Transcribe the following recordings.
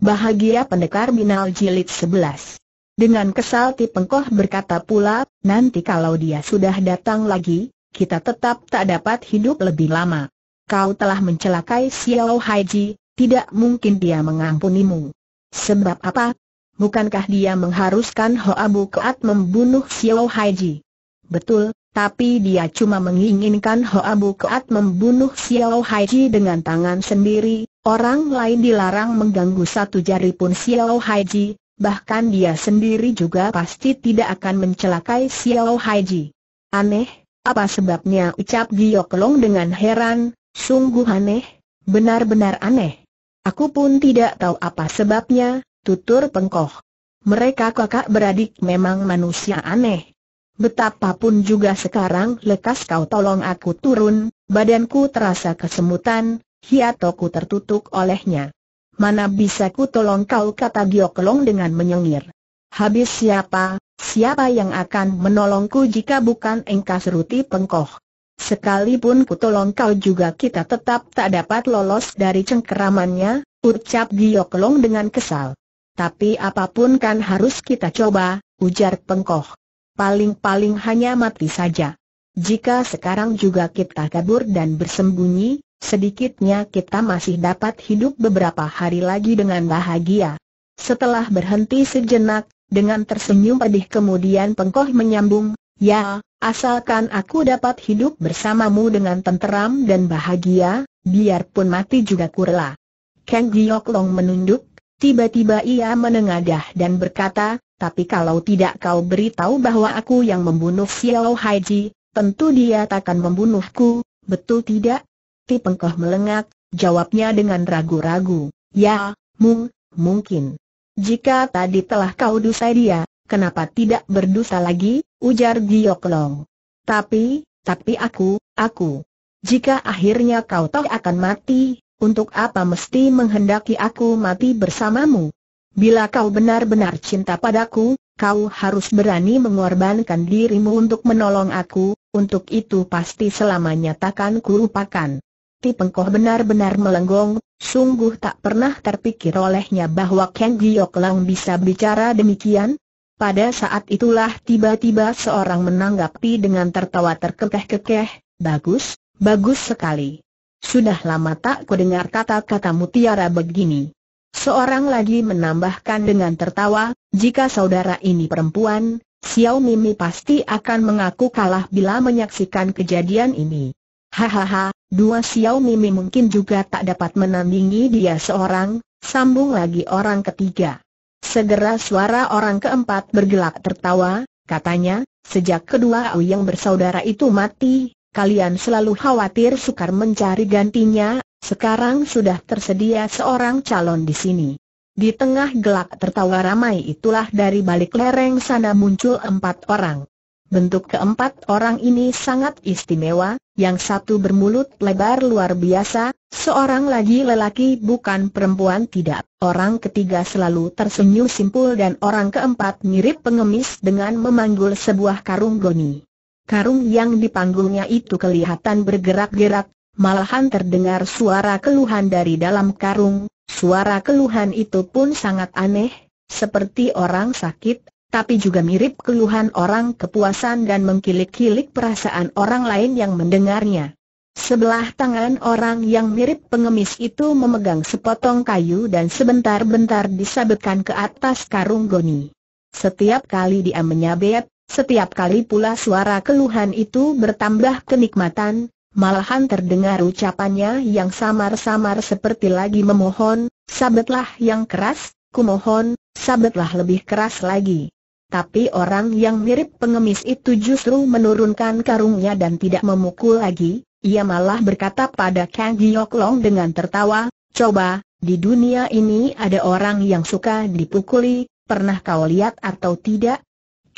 Bahagia Pendekar Binal Jilid 11 Dengan kesal Tipengkoh berkata pula, nanti kalau dia sudah datang lagi, kita tetap tak dapat hidup lebih lama. Kau telah mencelakai Xiao Haiji, tidak mungkin dia mengampunimu. Sebab apa? Bukankah dia mengharuskan Hoa Keat membunuh Xiao Haiji? Betul, tapi dia cuma menginginkan Hoa Keat membunuh Xiao Haiji dengan tangan sendiri, Orang lain dilarang mengganggu satu jari pun Xiao Haiji, bahkan dia sendiri juga pasti tidak akan mencelakai Xiao Haiji. Aneh, apa sebabnya ucap Giyok Long dengan heran, sungguh aneh, benar-benar aneh. Aku pun tidak tahu apa sebabnya, tutur pengkoh. Mereka kakak beradik memang manusia aneh. Betapapun juga sekarang lekas kau tolong aku turun, badanku terasa kesemutan, hiatoku tertutup olehnya. Mana bisa ku tolong kau kata Giokelong dengan menyengir. Habis siapa, siapa yang akan menolongku jika bukan engkau seruti pengkoh. Sekalipun ku tolong kau juga kita tetap tak dapat lolos dari cengkeramannya, ucap Giokelong dengan kesal. Tapi apapun kan harus kita coba, ujar pengkoh. Paling-paling hanya mati saja. Jika sekarang juga kita kabur dan bersembunyi, Sedikitnya kita masih dapat hidup beberapa hari lagi dengan bahagia. Setelah berhenti sejenak, dengan tersenyum pedih kemudian Pengkoh menyambung, Ya, asalkan aku dapat hidup bersamamu dengan tenteram dan bahagia, biarpun mati juga kurela. Kang Giok Long menunduk, tiba-tiba ia menengadah dan berkata, tapi kalau tidak kau beritahu bahwa aku yang membunuh Xiao Haiji, tentu dia takkan membunuhku, betul tidak? Ti Pengkoh melengak, jawabnya dengan ragu-ragu, ya, mung, mungkin. Jika tadi telah kau dusa dia, kenapa tidak berdusta lagi, ujar Giyok Long. Tapi, tapi aku, aku. Jika akhirnya kau toh akan mati, untuk apa mesti menghendaki aku mati bersamamu? Bila kau benar-benar cinta padaku, kau harus berani mengorbankan dirimu untuk menolong aku, untuk itu pasti selamanya takkan kulupakan. Ti Pengkoh benar-benar melenggong, sungguh tak pernah terpikir olehnya bahwa Kang Giok Lang bisa bicara demikian. Pada saat itulah tiba-tiba seorang menanggapi dengan tertawa terkekeh-kekeh, bagus, bagus sekali. Sudah lama tak kudengar kata-kata mutiara begini. Seorang lagi menambahkan dengan tertawa, jika saudara ini perempuan, Xiao Mimi pasti akan mengaku kalah bila menyaksikan kejadian ini. Hahaha, dua Xiao Mimi mungkin juga tak dapat menandingi dia seorang, sambung lagi orang ketiga. Segera suara orang keempat bergelak tertawa, katanya, sejak kedua yang bersaudara itu mati, kalian selalu khawatir sukar mencari gantinya, sekarang sudah tersedia seorang calon di sini. Di tengah gelak tertawa ramai itulah dari balik lereng sana muncul empat orang. Bentuk keempat orang ini sangat istimewa, yang satu bermulut lebar luar biasa, seorang lagi lelaki bukan perempuan tidak. Orang ketiga selalu tersenyum simpul dan orang keempat mirip pengemis dengan memanggul sebuah karung goni. Karung yang dipanggulnya itu kelihatan bergerak-gerak, malahan terdengar suara keluhan dari dalam karung, suara keluhan itu pun sangat aneh, seperti orang sakit tapi juga mirip keluhan orang kepuasan dan mengkilik-kilik perasaan orang lain yang mendengarnya. Sebelah tangan orang yang mirip pengemis itu memegang sepotong kayu dan sebentar-bentar disabetkan ke atas karung goni. Setiap kali dia menyabet, setiap kali pula suara keluhan itu bertambah kenikmatan, malahan terdengar ucapannya yang samar-samar seperti lagi memohon, sabetlah yang keras, kumohon, sabetlah lebih keras lagi tapi orang yang mirip pengemis itu justru menurunkan karungnya dan tidak memukul lagi, ia malah berkata pada Kang Giok Long dengan tertawa, Coba, di dunia ini ada orang yang suka dipukuli, pernah kau lihat atau tidak?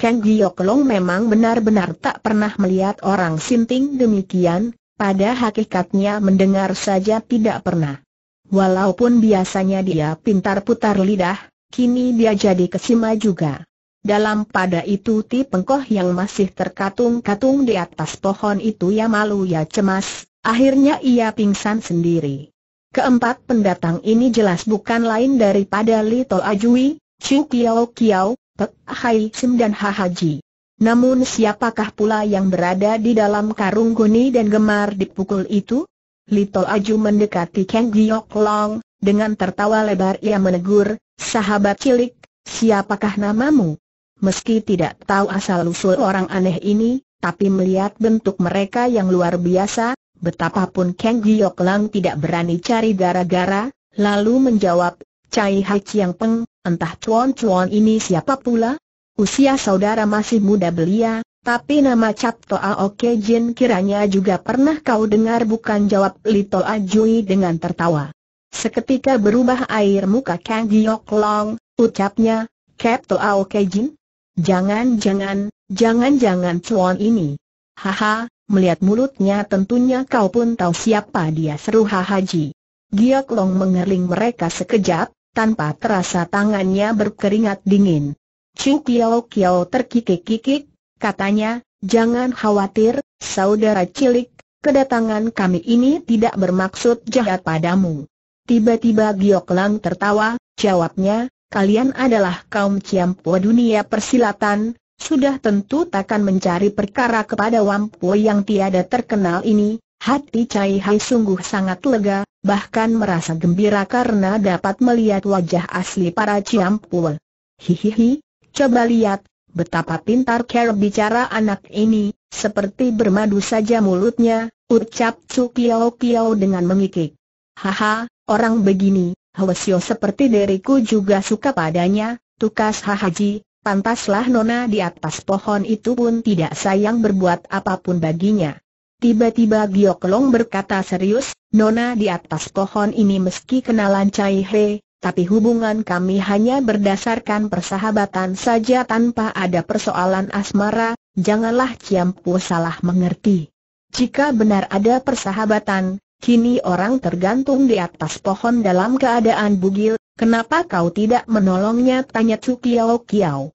Kang Giok Long memang benar-benar tak pernah melihat orang sinting demikian, pada hakikatnya mendengar saja tidak pernah. Walaupun biasanya dia pintar putar lidah, kini dia jadi kesima juga. Dalam pada itu Ti Pengkoh yang masih terkatung-katung di atas pohon itu ya malu ya cemas, akhirnya ia pingsan sendiri. Keempat pendatang ini jelas bukan lain daripada Little Ajui, Chu Kiao Kiao, Pek Hai Sim dan Ha Haji. Namun siapakah pula yang berada di dalam karung goni dan gemar dipukul itu? Little Aju mendekati Kang Giok Long, dengan tertawa lebar ia menegur, sahabat cilik, siapakah namamu? Meski tidak tahu asal-usul orang aneh ini, tapi melihat bentuk mereka yang luar biasa, betapapun Kang Giok Lang tidak berani cari gara-gara, lalu menjawab, Cai Hai Chiang Peng, entah cuan-cuan ini siapa pula? Usia saudara masih muda belia, tapi nama Cap Toa Oke Jin kiranya juga pernah kau dengar bukan jawab Lito Ajui dengan tertawa. Seketika berubah air muka Kang Giok Long, ucapnya, Cap Toa Oke Jin? Jangan-jangan, jangan-jangan cuan ini. Haha, melihat mulutnya tentunya kau pun tahu siapa dia seru Haji. Giok Long mengerling mereka sekejap, tanpa terasa tangannya berkeringat dingin. Chu Kiao Kiao terkikik-kikik, katanya, jangan khawatir, saudara cilik, kedatangan kami ini tidak bermaksud jahat padamu. Tiba-tiba Giok Lang tertawa, jawabnya, kalian adalah kaum Ciampo dunia persilatan, sudah tentu takkan mencari perkara kepada Wampo yang tiada terkenal ini, hati Cai Hai sungguh sangat lega, bahkan merasa gembira karena dapat melihat wajah asli para Ciampo. Hihihi, coba lihat, betapa pintar cara bicara anak ini, seperti bermadu saja mulutnya, ucap Su Piao Piao dengan mengikik. Haha, orang begini, Hwasyo seperti diriku juga suka padanya, tukas hahaji, pantaslah nona di atas pohon itu pun tidak sayang berbuat apapun baginya. Tiba-tiba Giok Long berkata serius, Nona di atas pohon ini meski kenalan Cai He, tapi hubungan kami hanya berdasarkan persahabatan saja tanpa ada persoalan asmara, janganlah Ciampu salah mengerti. Jika benar ada persahabatan, Kini orang tergantung di atas pohon dalam keadaan bugil, kenapa kau tidak menolongnya? Tanya Chu Kiao Kiao.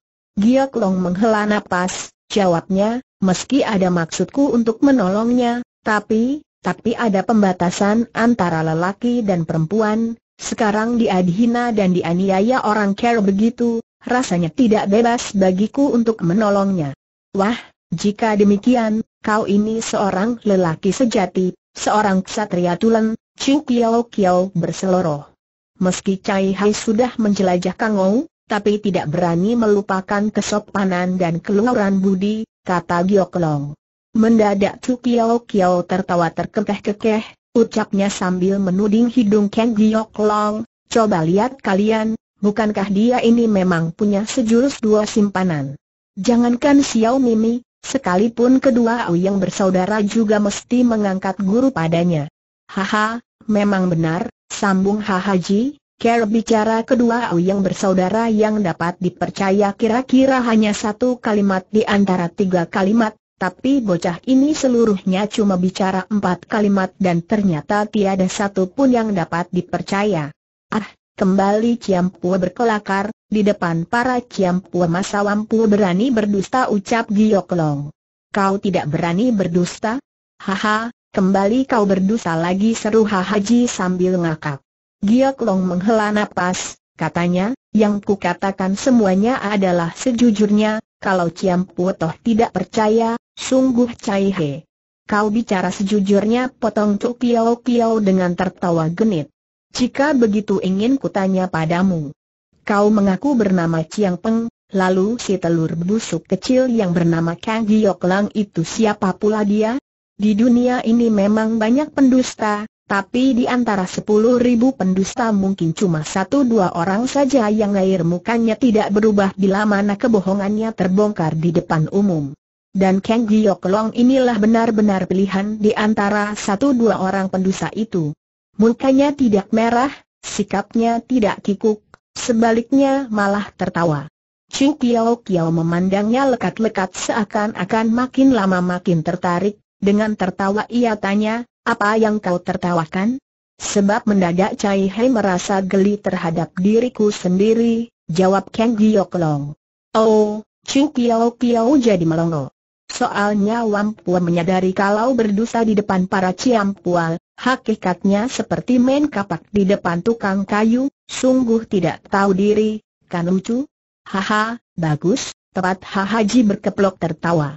Long menghela napas, jawabnya, meski ada maksudku untuk menolongnya, tapi, tapi ada pembatasan antara lelaki dan perempuan, sekarang dia dihina dan dianiaya orang care begitu, rasanya tidak bebas bagiku untuk menolongnya. Wah, jika demikian, kau ini seorang lelaki sejati, Seorang ksatria tulen, Chu Kiao Kiao berseloroh. Meski Cai Hai sudah menjelajah Kangou, tapi tidak berani melupakan kesopanan dan keluaran budi, kata Giok Long. Mendadak Chu Kiao Kiao tertawa terkekeh-kekeh, ucapnya sambil menuding hidung Ken Giok Long, coba lihat kalian, bukankah dia ini memang punya sejurus dua simpanan? Jangankan Xiao Mimi, Sekalipun kedua yang bersaudara juga mesti mengangkat guru padanya. Haha, memang benar, sambung Hahaji, Care bicara kedua yang bersaudara yang dapat dipercaya kira-kira hanya satu kalimat di antara tiga kalimat, tapi bocah ini seluruhnya cuma bicara empat kalimat dan ternyata tiada satu pun yang dapat dipercaya. Ah, Kembali Ciampu berkelakar, di depan para Ciampu masa Wampu berani berdusta ucap Giyok Long. Kau tidak berani berdusta? Haha, kembali kau berdusta lagi seru Haji sambil ngakak. Giyok Long menghela nafas, katanya, yang ku katakan semuanya adalah sejujurnya, kalau Ciampu toh tidak percaya, sungguh caihe. Kau bicara sejujurnya potong Cuk Piao Piao dengan tertawa genit. Jika begitu ingin kutanya padamu. Kau mengaku bernama Chiang Peng, lalu si telur busuk kecil yang bernama Kang Giok Lang itu siapa pula dia? Di dunia ini memang banyak pendusta, tapi di antara sepuluh ribu pendusta mungkin cuma satu dua orang saja yang air mukanya tidak berubah bila mana kebohongannya terbongkar di depan umum. Dan Kang Giok Long inilah benar-benar pilihan di antara satu dua orang pendusta itu. Mukanya tidak merah, sikapnya tidak kikuk, sebaliknya malah tertawa. Chu Kiao Kiao memandangnya lekat-lekat seakan-akan makin lama makin tertarik, dengan tertawa ia tanya, apa yang kau tertawakan? Sebab mendadak Cai Hei merasa geli terhadap diriku sendiri, jawab Kang Giok Long. Oh, Chu Kiao Kiao jadi melongo. Soalnya Wampua menyadari kalau berdosa di depan para Ciampual, hakikatnya seperti main kapak di depan tukang kayu, sungguh tidak tahu diri, kan lucu? Haha, bagus, tepat Hahaji berkeplok tertawa.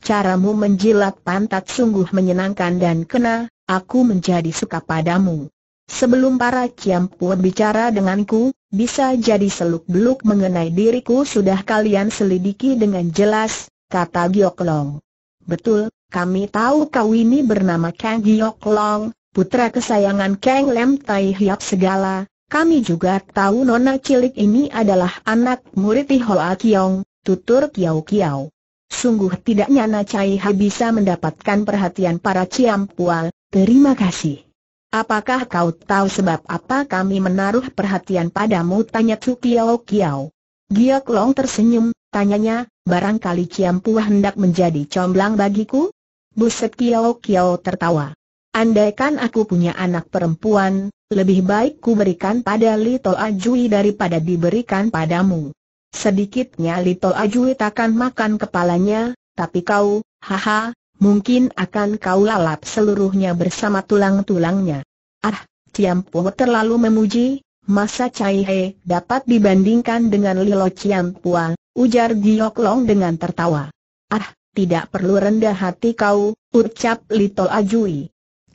Caramu menjilat pantat sungguh menyenangkan dan kena, aku menjadi suka padamu. Sebelum para Ciampu bicara denganku, bisa jadi seluk-beluk mengenai diriku sudah kalian selidiki dengan jelas, kata Giok Long. Betul, kami tahu kau ini bernama Kang Giok Long, putra kesayangan Kang Lem Tai Hiap Segala. Kami juga tahu nona cilik ini adalah anak murid Hoa Kiong, tutur Kiao Kiao. Sungguh tidak nyana Cai Ha bisa mendapatkan perhatian para Ciampual, terima kasih. Apakah kau tahu sebab apa kami menaruh perhatian padamu? Tanya Tsu Kiao Kiao. Giok Long tersenyum, tanyanya, barangkali Ciampu hendak menjadi comblang bagiku? Buset Kiao Kiao tertawa. Andaikan aku punya anak perempuan, lebih baik ku berikan pada Lito Ajui daripada diberikan padamu. Sedikitnya Lito Ajui takkan makan kepalanya, tapi kau, haha, mungkin akan kau lalap seluruhnya bersama tulang-tulangnya. Ah, Ciampu terlalu memuji, masa Cai He dapat dibandingkan dengan Lilo Chiang Pua, ujar Giok Long dengan tertawa. Ah, tidak perlu rendah hati kau, ucap Lito Ajui.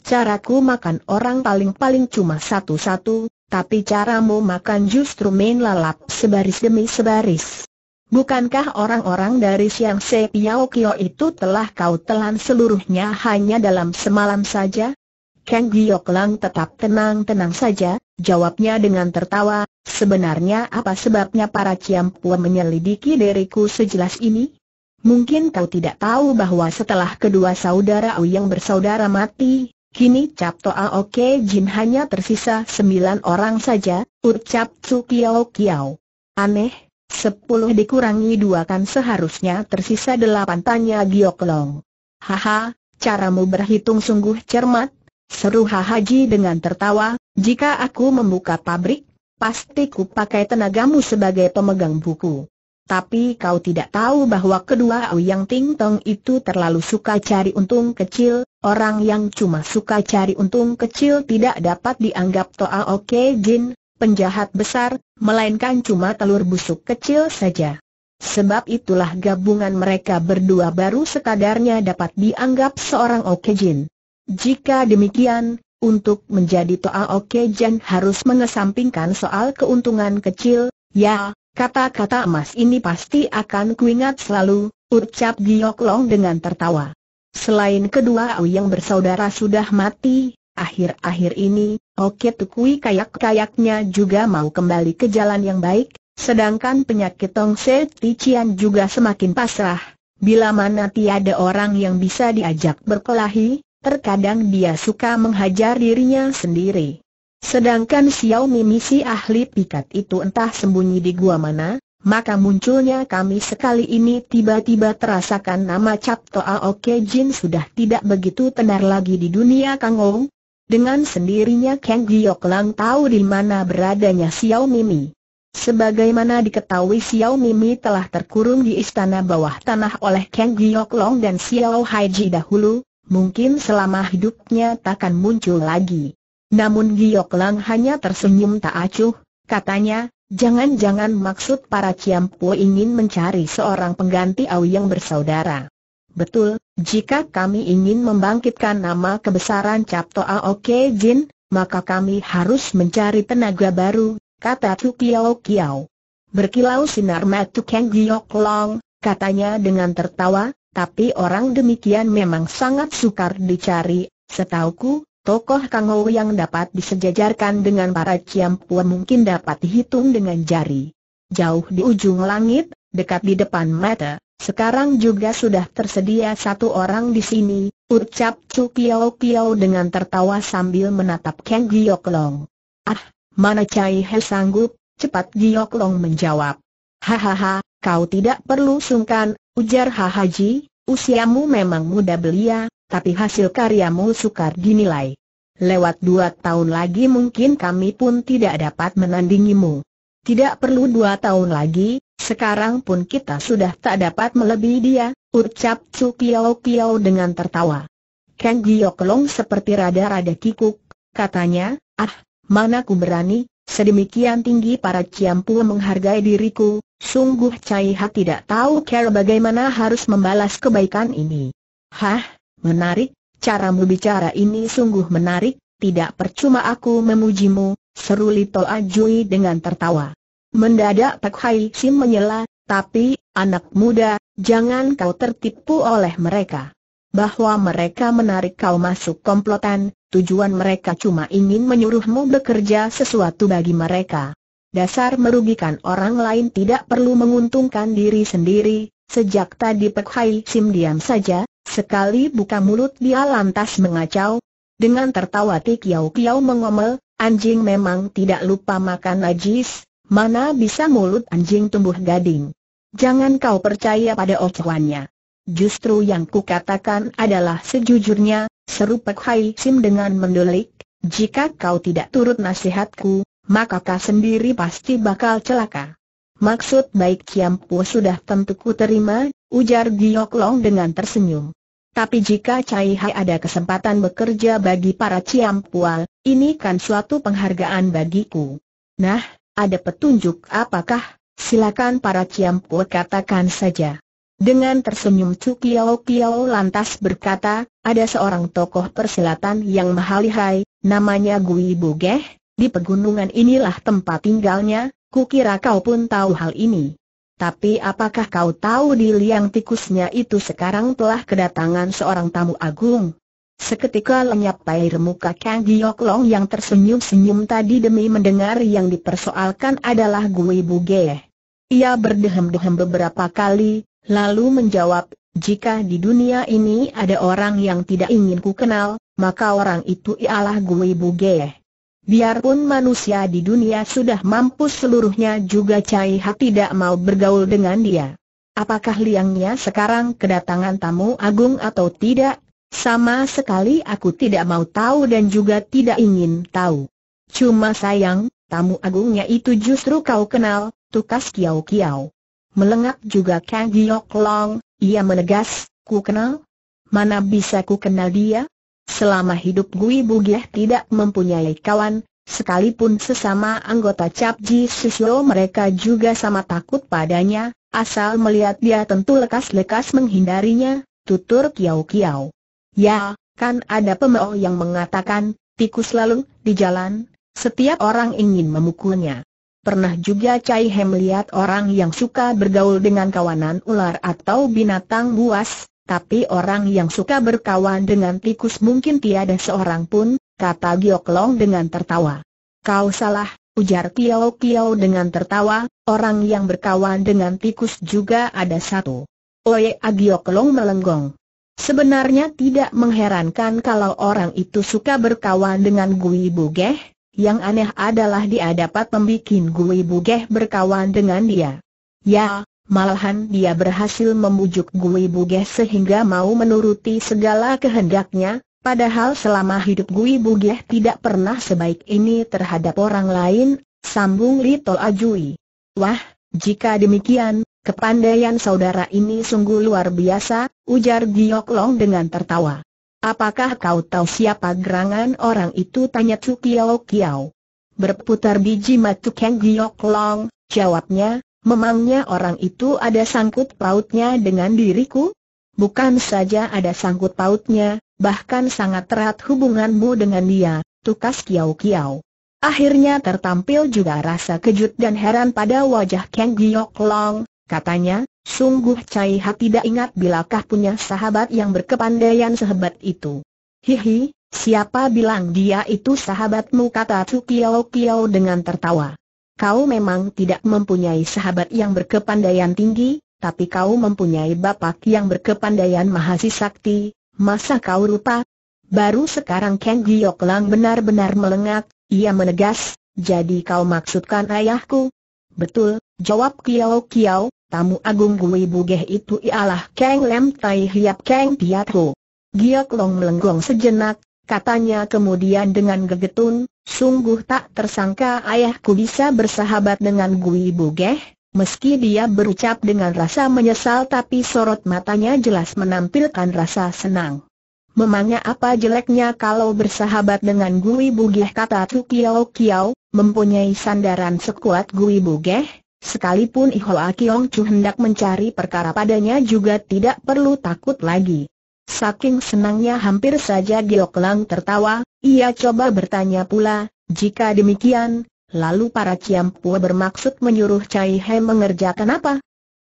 Caraku makan orang paling-paling cuma satu-satu, tapi caramu makan justru main lalap sebaris demi sebaris. Bukankah orang-orang dari Siang Se Piao Kio itu telah kau telan seluruhnya hanya dalam semalam saja? Kang Giok Lang tetap tenang-tenang saja, Jawabnya dengan tertawa, sebenarnya apa sebabnya para Ciampua menyelidiki diriku sejelas ini? Mungkin kau tidak tahu bahwa setelah kedua saudara yang bersaudara mati, kini Cap Toa Oke Jin hanya tersisa sembilan orang saja, ucap Su Kiao Kiao. Aneh, sepuluh dikurangi dua kan seharusnya tersisa delapan tanya Giok Long. Haha, caramu berhitung sungguh cermat, Seru Haji dengan tertawa, jika aku membuka pabrik, pasti ku pakai tenagamu sebagai pemegang buku. Tapi kau tidak tahu bahwa kedua Yang Ting Tong itu terlalu suka cari untung kecil, orang yang cuma suka cari untung kecil tidak dapat dianggap Toa Oke Jin, penjahat besar, melainkan cuma telur busuk kecil saja. Sebab itulah gabungan mereka berdua baru sekadarnya dapat dianggap seorang Oke Jin. Jika demikian, untuk menjadi Toa Oke Jan harus mengesampingkan soal keuntungan kecil, ya, kata-kata emas ini pasti akan kuingat selalu, ucap Giok Long dengan tertawa. Selain kedua yang bersaudara sudah mati, akhir-akhir ini, Oke Tukui kayak-kayaknya juga mau kembali ke jalan yang baik, sedangkan penyakit Tong Se Tician juga semakin pasrah, bila mana tiada orang yang bisa diajak berkelahi, terkadang dia suka menghajar dirinya sendiri. Sedangkan Xiao Mimi si ahli pikat itu entah sembunyi di gua mana, maka munculnya kami sekali ini tiba-tiba terasakan nama Cap Toa Oke Jin sudah tidak begitu tenar lagi di dunia Kang Ou. Dengan sendirinya Kang Giok Lang tahu di mana beradanya Xiao Mimi. Sebagaimana diketahui Xiao Mimi telah terkurung di istana bawah tanah oleh Kang Giok Long dan Xiao Haiji dahulu, mungkin selama hidupnya takkan muncul lagi. Namun Giok Lang hanya tersenyum tak acuh, katanya, jangan-jangan maksud para Ciampu ingin mencari seorang pengganti Au yang bersaudara. Betul, jika kami ingin membangkitkan nama kebesaran Capto Oke Jin, maka kami harus mencari tenaga baru, kata Tu Kiao Kiao. Berkilau sinar mata Kang Giok Long, katanya dengan tertawa, tapi orang demikian memang sangat sukar dicari, setauku, tokoh Kangou yang dapat disejajarkan dengan para Ciampua mungkin dapat dihitung dengan jari. Jauh di ujung langit, dekat di depan mata, sekarang juga sudah tersedia satu orang di sini, ucap Chu Kiao Kiao dengan tertawa sambil menatap Kang Giok Long. Ah, mana Cai He sanggup, cepat Giok Long menjawab. Hahaha, Kau tidak perlu sungkan, ujar Haji. usiamu memang muda belia, tapi hasil karyamu sukar dinilai. Lewat dua tahun lagi mungkin kami pun tidak dapat menandingimu. Tidak perlu dua tahun lagi, sekarang pun kita sudah tak dapat melebihi dia, ucap Cu Kiao Kiao dengan tertawa. Kang Gioklong seperti rada-rada kikuk, katanya, ah, mana ku berani, sedemikian tinggi para Ciampu menghargai diriku, Sungguh Cai Hak tidak tahu cara bagaimana harus membalas kebaikan ini. Hah, menarik, caramu bicara ini sungguh menarik, tidak percuma aku memujimu, seru Lito Ajui dengan tertawa. Mendadak Pak Hai Sim menyela, tapi, anak muda, jangan kau tertipu oleh mereka. Bahwa mereka menarik kau masuk komplotan, tujuan mereka cuma ingin menyuruhmu bekerja sesuatu bagi mereka dasar merugikan orang lain tidak perlu menguntungkan diri sendiri, sejak tadi Pek Hai Sim diam saja, sekali buka mulut dia lantas mengacau. Dengan tertawa Tik Yau Kiau mengomel, anjing memang tidak lupa makan najis, mana bisa mulut anjing tumbuh gading. Jangan kau percaya pada ocehannya. Justru yang kukatakan adalah sejujurnya, seru Pek Hai Sim dengan mendulik, jika kau tidak turut nasihatku, maka kau sendiri pasti bakal celaka. Maksud baik Kiampu sudah tentu ku terima, ujar Giok Long dengan tersenyum. Tapi jika Cai Hai ada kesempatan bekerja bagi para Ciampual, ini kan suatu penghargaan bagiku. Nah, ada petunjuk apakah? Silakan para Ciampu katakan saja. Dengan tersenyum Cu Kiao Kiao lantas berkata, ada seorang tokoh perselatan yang mahalihai, namanya Gui Bugeh, di pegunungan inilah tempat tinggalnya, kukira kau pun tahu hal ini. Tapi apakah kau tahu di liang tikusnya itu sekarang telah kedatangan seorang tamu agung? Seketika lenyap air muka Kang Giok Long yang tersenyum-senyum tadi demi mendengar yang dipersoalkan adalah Gui Buge. Ia berdehem-dehem beberapa kali, lalu menjawab, jika di dunia ini ada orang yang tidak ingin ku kenal, maka orang itu ialah Gui Bugeh. Biarpun manusia di dunia sudah mampu seluruhnya juga Cai Hak tidak mau bergaul dengan dia. Apakah liangnya sekarang kedatangan tamu agung atau tidak? Sama sekali aku tidak mau tahu dan juga tidak ingin tahu. Cuma sayang, tamu agungnya itu justru kau kenal, tukas Kiao Kiao. Melengak juga Kang Giok Long, ia menegas, ku kenal? Mana bisa ku kenal dia? Selama hidup Gui Bugih tidak mempunyai kawan, sekalipun sesama anggota Cap Ji mereka juga sama takut padanya, asal melihat dia tentu lekas-lekas menghindarinya, tutur kiau kiau. Ya, kan ada pemeo yang mengatakan, tikus lalu, di jalan, setiap orang ingin memukulnya. Pernah juga Cai He melihat orang yang suka bergaul dengan kawanan ular atau binatang buas, tapi orang yang suka berkawan dengan tikus mungkin tiada seorang pun, kata Giok Long dengan tertawa. Kau salah, ujar Kiao Kiao dengan tertawa, orang yang berkawan dengan tikus juga ada satu. Oye Agiok Long melenggong. Sebenarnya tidak mengherankan kalau orang itu suka berkawan dengan Gui Bugeh, yang aneh adalah dia dapat membuat Gui Bugeh berkawan dengan dia. Ya, Malahan dia berhasil membujuk Gui Buge sehingga mau menuruti segala kehendaknya, padahal selama hidup Gui Buge tidak pernah sebaik ini terhadap orang lain, sambung Lito Ajui. Wah, jika demikian, kepandaian saudara ini sungguh luar biasa, ujar Giok Long dengan tertawa. Apakah kau tahu siapa gerangan orang itu? Tanya Tsukiao Kiao Berputar biji matuk yang Giok Long, jawabnya, Memangnya orang itu ada sangkut pautnya dengan diriku? Bukan saja ada sangkut pautnya, bahkan sangat erat hubunganmu dengan dia, tukas Kiau Kiau. Akhirnya tertampil juga rasa kejut dan heran pada wajah Kang Giok Long, katanya, sungguh Cai Ha tidak ingat bilakah punya sahabat yang berkepandaian sehebat itu. Hihi, siapa bilang dia itu sahabatmu kata Tsu kiau Kiao dengan tertawa. Kau memang tidak mempunyai sahabat yang berkepandaian tinggi, tapi kau mempunyai bapak yang berkepandaian mahasi sakti, masa kau rupa? Baru sekarang Kang Giok Lang benar-benar melengak, ia menegas, jadi kau maksudkan ayahku? Betul, jawab Kiao Kiao, tamu agung Gui Bugeh itu ialah Kang Lem Tai Hiap Kang Piatku. Giok Long melenggong sejenak, katanya kemudian dengan gegetun, sungguh tak tersangka ayahku bisa bersahabat dengan Gui Bugeh, meski dia berucap dengan rasa menyesal tapi sorot matanya jelas menampilkan rasa senang. Memangnya apa jeleknya kalau bersahabat dengan Gui Bugeh kata Tu Kiao mempunyai sandaran sekuat Gui Bugeh, sekalipun Ihoa Kiong Chu hendak mencari perkara padanya juga tidak perlu takut lagi. Saking senangnya hampir saja Lang tertawa, ia coba bertanya pula, jika demikian, lalu para Ciampua bermaksud menyuruh Cai He mengerjakan apa?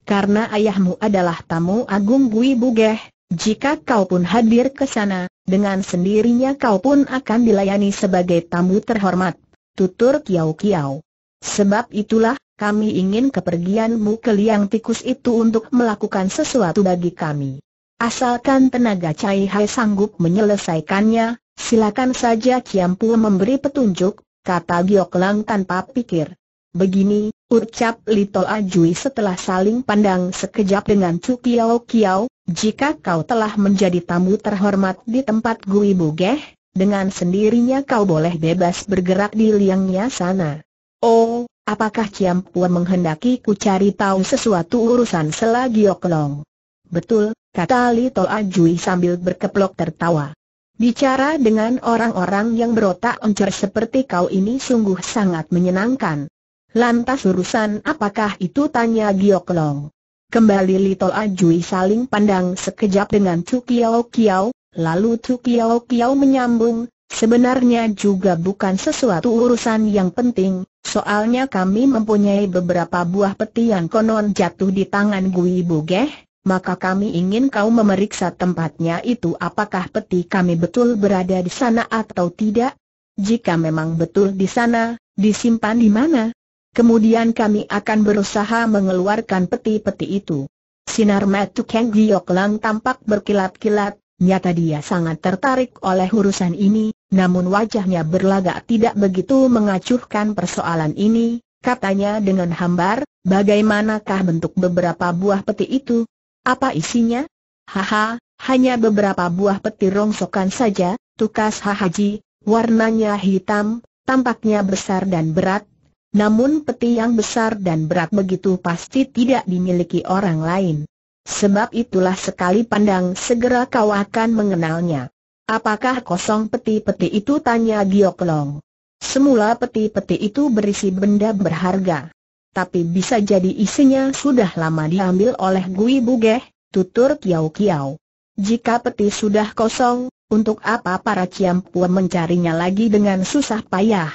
Karena ayahmu adalah tamu agung Gui Bugeh, jika kau pun hadir ke sana, dengan sendirinya kau pun akan dilayani sebagai tamu terhormat. Tutur Kiau Kiau. Sebab itulah, kami ingin kepergianmu ke liang tikus itu untuk melakukan sesuatu bagi kami. Asalkan tenaga Cai Hai sanggup menyelesaikannya, silakan saja Pu memberi petunjuk, kata Giok Lang tanpa pikir. Begini, ucap Lito Ajui setelah saling pandang sekejap dengan Cu Kiao Kiao, jika kau telah menjadi tamu terhormat di tempat Gui Geh, dengan sendirinya kau boleh bebas bergerak di liangnya sana. Oh, apakah Pu menghendaki ku cari tahu sesuatu urusan selagi Giok Lang? Betul, kata Lito Ajui sambil berkeplok tertawa. Bicara dengan orang-orang yang berotak encer seperti kau ini sungguh sangat menyenangkan. Lantas urusan apakah itu tanya Giok Long. Kembali Lito Ajui saling pandang sekejap dengan Chu Kiao Kiao, lalu Chu Kiao Kiao menyambung, Sebenarnya juga bukan sesuatu urusan yang penting, soalnya kami mempunyai beberapa buah peti yang konon jatuh di tangan Gui Bugeh, maka kami ingin kau memeriksa tempatnya itu apakah peti kami betul berada di sana atau tidak? Jika memang betul di sana, disimpan di mana? Kemudian kami akan berusaha mengeluarkan peti-peti itu. Sinar mata Kang Giok Lang tampak berkilat-kilat, nyata dia sangat tertarik oleh urusan ini, namun wajahnya berlagak tidak begitu mengacuhkan persoalan ini, katanya dengan hambar, bagaimanakah bentuk beberapa buah peti itu? Apa isinya? Haha, hanya beberapa buah petir rongsokan saja, tukas Hahaji, warnanya hitam, tampaknya besar dan berat, namun peti yang besar dan berat begitu pasti tidak dimiliki orang lain. Sebab itulah sekali pandang segera kau akan mengenalnya. Apakah kosong peti-peti itu tanya Giok Long. Semula peti-peti itu berisi benda berharga tapi bisa jadi isinya sudah lama diambil oleh Gui Bugeh, tutur Kiau Kiau. Jika peti sudah kosong, untuk apa para Ciampua mencarinya lagi dengan susah payah?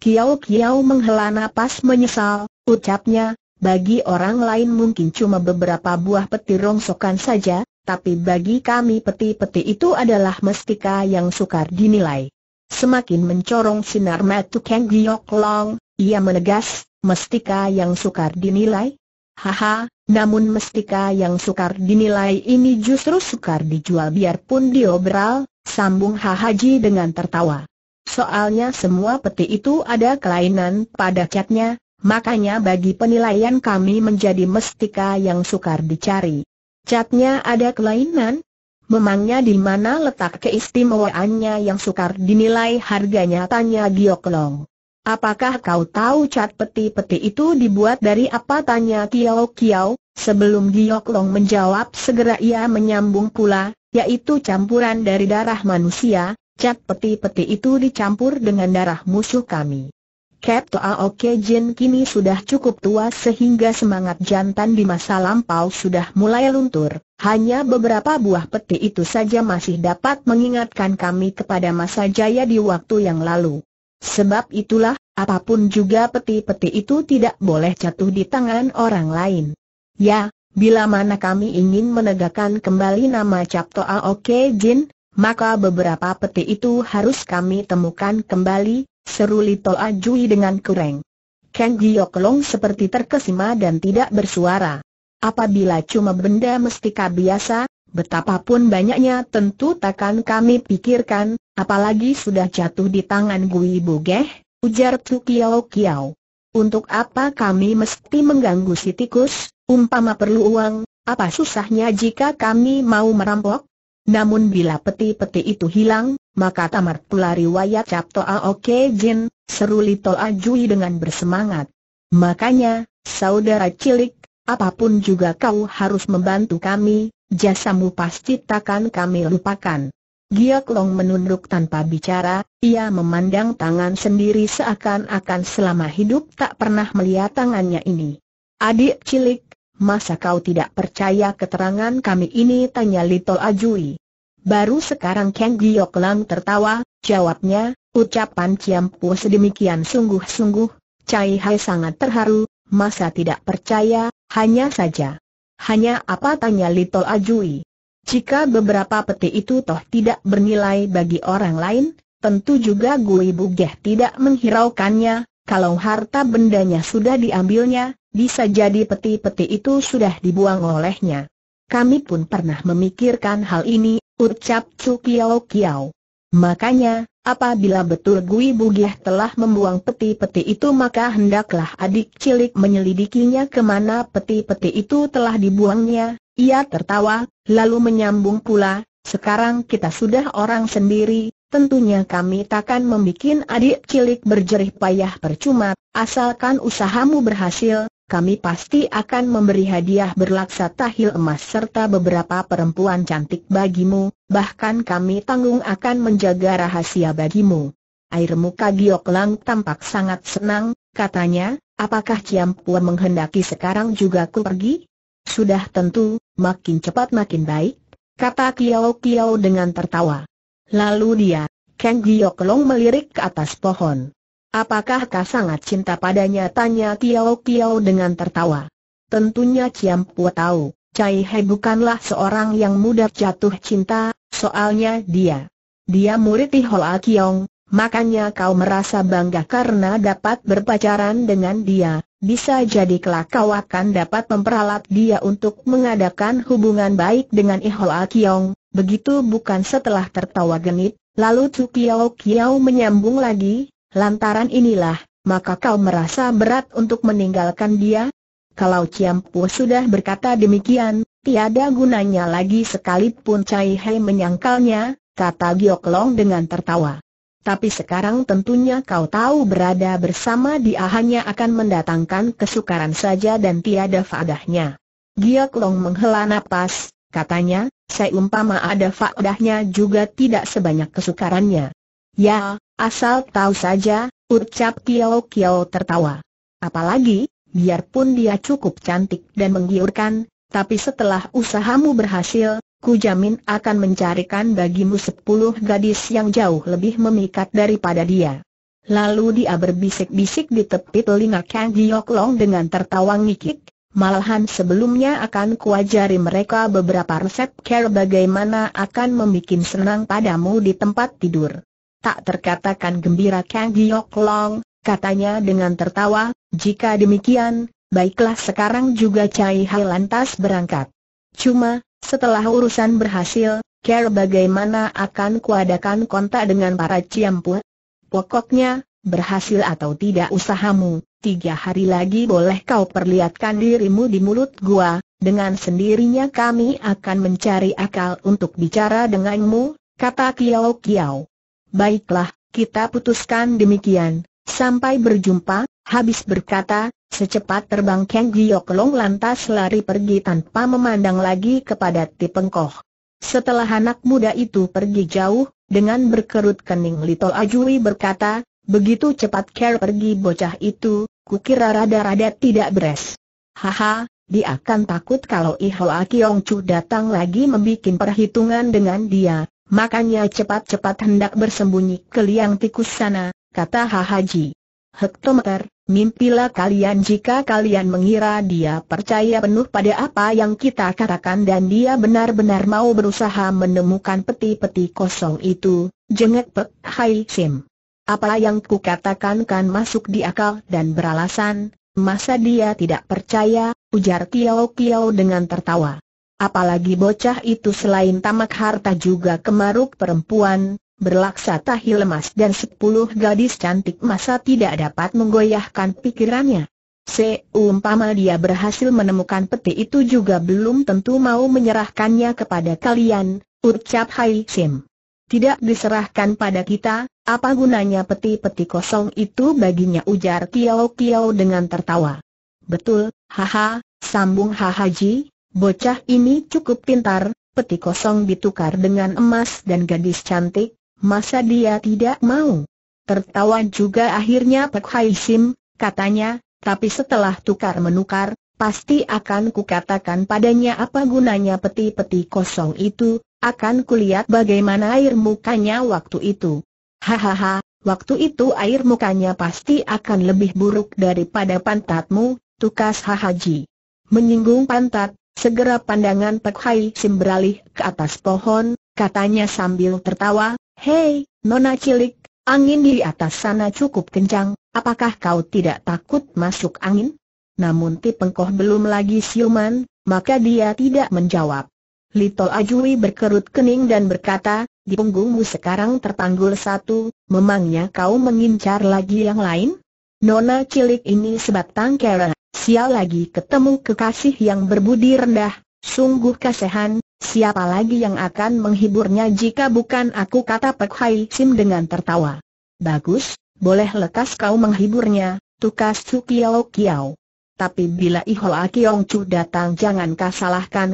Kiau Kiau menghela napas menyesal, ucapnya, bagi orang lain mungkin cuma beberapa buah peti rongsokan saja, tapi bagi kami peti-peti itu adalah mestika yang sukar dinilai. Semakin mencorong sinar mata Kang Giok Long, ia menegas, mestika yang sukar dinilai? Haha, namun mestika yang sukar dinilai ini justru sukar dijual biarpun diobral, sambung Haji dengan tertawa. Soalnya semua peti itu ada kelainan pada catnya, makanya bagi penilaian kami menjadi mestika yang sukar dicari. Catnya ada kelainan? Memangnya di mana letak keistimewaannya yang sukar dinilai harganya tanya Gioklong. Apakah kau tahu cat peti-peti itu dibuat dari apa? Tanya Kiao Kiao, sebelum Giok Long menjawab segera ia menyambung pula, yaitu campuran dari darah manusia, cat peti-peti itu dicampur dengan darah musuh kami. Kep Toa Oke Jin kini sudah cukup tua sehingga semangat jantan di masa lampau sudah mulai luntur. Hanya beberapa buah peti itu saja masih dapat mengingatkan kami kepada masa jaya di waktu yang lalu. Sebab itulah, apapun juga peti-peti itu tidak boleh jatuh di tangan orang lain. Ya, bila mana kami ingin menegakkan kembali nama Capto Oke Jin, maka beberapa peti itu harus kami temukan kembali, seru Lito Ajui dengan kureng. Kang Giok Long seperti terkesima dan tidak bersuara. Apabila cuma benda mestika biasa, betapapun banyaknya tentu takkan kami pikirkan, apalagi sudah jatuh di tangan Gui Bogeh, ujar Tu Kiao Kiao. Untuk apa kami mesti mengganggu si tikus, umpama perlu uang, apa susahnya jika kami mau merampok? Namun bila peti-peti itu hilang, maka tamat pula riwayat Cap Toa Oke Jin, seru Lito Ajui dengan bersemangat. Makanya, saudara cilik, apapun juga kau harus membantu kami, jasamu pasti takkan kami lupakan. Giok Long menunduk tanpa bicara, ia memandang tangan sendiri seakan-akan selama hidup tak pernah melihat tangannya ini. Adik cilik, masa kau tidak percaya keterangan kami ini? Tanya Lito Ajui. Baru sekarang Kang Giok Lang tertawa, jawabnya, ucapan Ciampu sedemikian sungguh-sungguh, Cai Hai sangat terharu, masa tidak percaya, hanya saja. Hanya apa tanya Lito Ajui? Jika beberapa peti itu toh tidak bernilai bagi orang lain, tentu juga Gui Bugeh tidak menghiraukannya, kalau harta bendanya sudah diambilnya, bisa jadi peti-peti itu sudah dibuang olehnya. Kami pun pernah memikirkan hal ini, ucap Chu Kiao Kiao. Makanya, apabila betul Gui Bugiah telah membuang peti-peti itu maka hendaklah adik cilik menyelidikinya kemana peti-peti itu telah dibuangnya. Ia tertawa, lalu menyambung pula, sekarang kita sudah orang sendiri, tentunya kami takkan membuat adik cilik berjerih payah percuma, asalkan usahamu berhasil, kami pasti akan memberi hadiah berlaksa tahil emas serta beberapa perempuan cantik bagimu, bahkan kami tanggung akan menjaga rahasia bagimu. Air muka Giok Lang tampak sangat senang, katanya, apakah Ciam Pua menghendaki sekarang juga ku pergi? Sudah tentu, makin cepat makin baik, kata Kiao Kiao dengan tertawa. Lalu dia, Kang Giok Long melirik ke atas pohon. Apakah kau sangat cinta padanya? Tanya Tiao Tiao dengan tertawa. Tentunya Ciam Pua tahu, Cai He bukanlah seorang yang mudah jatuh cinta, soalnya dia. Dia murid Hoa Kiong, makanya kau merasa bangga karena dapat berpacaran dengan dia, bisa jadi kelak kau akan dapat memperalat dia untuk mengadakan hubungan baik dengan Ihol Kiong, begitu bukan setelah tertawa genit, lalu Cu Kiao Kiao menyambung lagi, Lantaran inilah, maka kau merasa berat untuk meninggalkan dia? Kalau Ciampu sudah berkata demikian, tiada gunanya lagi sekalipun Cai Hei menyangkalnya, kata Giok Long dengan tertawa. Tapi sekarang tentunya kau tahu berada bersama dia hanya akan mendatangkan kesukaran saja dan tiada faedahnya. Giok Long menghela nafas, katanya, saya seumpama ada faedahnya juga tidak sebanyak kesukarannya. Ya, asal tahu saja, ucap Kiao Kiao tertawa. Apalagi, biarpun dia cukup cantik dan menggiurkan, tapi setelah usahamu berhasil, ku jamin akan mencarikan bagimu sepuluh gadis yang jauh lebih memikat daripada dia. Lalu dia berbisik-bisik di tepi telinga Kang Giok Long dengan tertawa ngikik, Malahan sebelumnya akan kuajari mereka beberapa resep care bagaimana akan membuat senang padamu di tempat tidur tak terkatakan gembira Kang Giok Long, katanya dengan tertawa, jika demikian, baiklah sekarang juga Cai Hai lantas berangkat. Cuma, setelah urusan berhasil, care bagaimana akan kuadakan kontak dengan para Ciampu? Pokoknya, berhasil atau tidak usahamu, tiga hari lagi boleh kau perlihatkan dirimu di mulut gua, dengan sendirinya kami akan mencari akal untuk bicara denganmu, kata Kiao Kiao. Baiklah, kita putuskan demikian. Sampai berjumpa, habis berkata, secepat terbang Kang Giok Long lantas lari pergi tanpa memandang lagi kepada Pengkoh. Setelah anak muda itu pergi jauh, dengan berkerut kening Lito Ajui berkata, begitu cepat Ker pergi bocah itu, kukira rada-rada tidak beres. Haha, dia akan takut kalau Iho Akiong Chu datang lagi membuat perhitungan dengan dia, Makanya cepat-cepat hendak bersembunyi ke liang tikus sana, kata Hahaji. Hektometer, mimpilah kalian jika kalian mengira dia percaya penuh pada apa yang kita katakan dan dia benar-benar mau berusaha menemukan peti-peti kosong itu, jengek Pek Hai Sim. Apa yang ku katakan kan masuk di akal dan beralasan, masa dia tidak percaya, ujar Kiao Kiao dengan tertawa. Apalagi bocah itu selain tamak harta juga kemaruk perempuan, berlaksa tahi lemas dan sepuluh gadis cantik masa tidak dapat menggoyahkan pikirannya. Seumpama dia berhasil menemukan peti itu juga belum tentu mau menyerahkannya kepada kalian, ucap Hai Sim. Tidak diserahkan pada kita, apa gunanya peti-peti kosong itu baginya ujar Kiao Kiao dengan tertawa. Betul, haha, sambung hahaji, Bocah ini cukup pintar, peti kosong ditukar dengan emas dan gadis cantik, masa dia tidak mau? Tertawa juga akhirnya Pek Hai Sim, katanya, tapi setelah tukar-menukar, pasti akan kukatakan padanya apa gunanya peti-peti kosong itu, akan kulihat bagaimana air mukanya waktu itu. Hahaha, waktu itu air mukanya pasti akan lebih buruk daripada pantatmu, tukas hahaji. Menyinggung pantat, Segera pandangan Pek Hai Sim beralih ke atas pohon, katanya sambil tertawa, Hei, nona cilik, angin di atas sana cukup kencang, apakah kau tidak takut masuk angin? Namun Ti Pengkoh belum lagi siuman, maka dia tidak menjawab. Lito Ajui berkerut kening dan berkata, di punggungmu sekarang tertanggul satu, memangnya kau mengincar lagi yang lain? Nona cilik ini sebatang kera Sial lagi ketemu kekasih yang berbudi rendah, sungguh kasihan, siapa lagi yang akan menghiburnya jika bukan aku kata Pek Hai Sim dengan tertawa. Bagus, boleh lekas kau menghiburnya, tukas Su Kiao. Tapi bila Ihola Kiong Chu datang jangan kau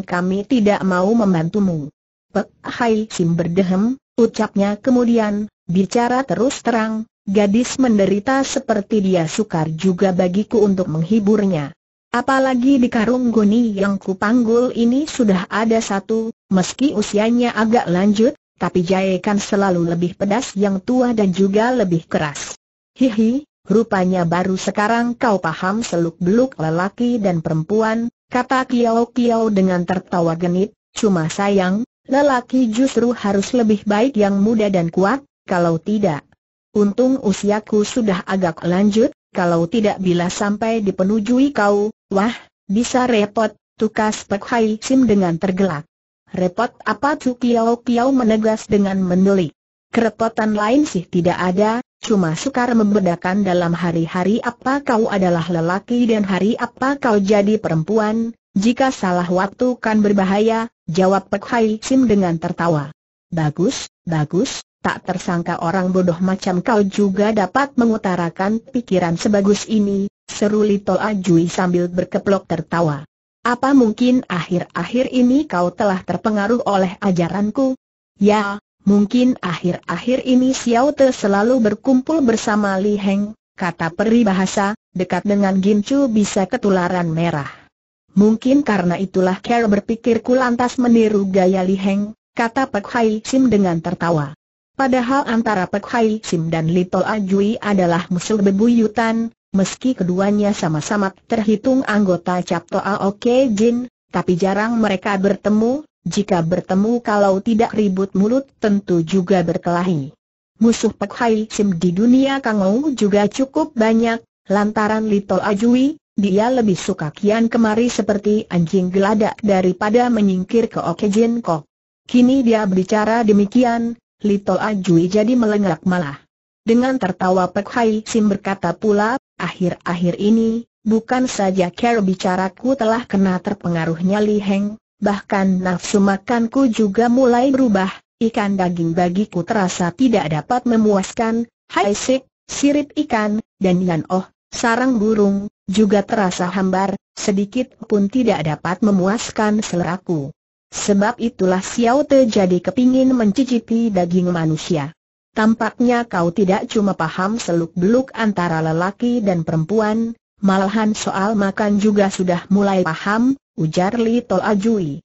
kami tidak mau membantumu. Pek Hai Sim berdehem, ucapnya kemudian, bicara terus terang, Gadis menderita seperti dia sukar juga bagiku untuk menghiburnya. Apalagi di karung goni yang kupanggul ini sudah ada satu, meski usianya agak lanjut, tapi jaekan selalu lebih pedas yang tua dan juga lebih keras. Hihi, rupanya baru sekarang kau paham seluk-beluk lelaki dan perempuan, kata Kiao Kiao dengan tertawa genit, cuma sayang, lelaki justru harus lebih baik yang muda dan kuat, kalau tidak Untung usiaku sudah agak lanjut, kalau tidak bila sampai dipenujui kau, wah, bisa repot, tukas Pek Hai Sim dengan tergelak. Repot apa tu Kiao Kiao menegas dengan mendelik. Kerepotan lain sih tidak ada, cuma sukar membedakan dalam hari-hari apa kau adalah lelaki dan hari apa kau jadi perempuan, jika salah waktu kan berbahaya, jawab Pek Hai Sim dengan tertawa. Bagus, bagus, Tak tersangka orang bodoh macam kau juga dapat mengutarakan pikiran sebagus ini, seru Lito Ajui sambil berkeplok tertawa. Apa mungkin akhir-akhir ini kau telah terpengaruh oleh ajaranku? Ya, mungkin akhir-akhir ini Xiao Te selalu berkumpul bersama Li Heng, kata Peri bahasa, dekat dengan Gincu bisa ketularan merah. Mungkin karena itulah berpikir ku lantas meniru gaya Li Heng, kata Pak Hai Sim dengan tertawa. Padahal antara Pek Hai Sim dan Lito Ajui adalah musuh bebuyutan, meski keduanya sama-sama terhitung anggota Capto Oke Jin, tapi jarang mereka bertemu, jika bertemu kalau tidak ribut mulut tentu juga berkelahi. Musuh Pek Hai Sim di dunia Kangou juga cukup banyak, lantaran Lito Ajui, dia lebih suka kian kemari seperti anjing geladak daripada menyingkir ke Oke Jin Kok. Kini dia berbicara demikian, Lito Ajui jadi melengak malah. Dengan tertawa Pek Hai Sim berkata pula, akhir-akhir ini, bukan saja cara bicaraku telah kena terpengaruhnya Li Heng, bahkan nafsu makanku juga mulai berubah, ikan daging bagiku terasa tidak dapat memuaskan, Hai Sik, sirip ikan, dan Yan Oh, sarang burung, juga terasa hambar, sedikit pun tidak dapat memuaskan seleraku. Sebab itulah Xiao Te jadi kepingin mencicipi daging manusia. Tampaknya kau tidak cuma paham seluk-beluk antara lelaki dan perempuan, malahan soal makan juga sudah mulai paham, ujar Li Tol Ajui.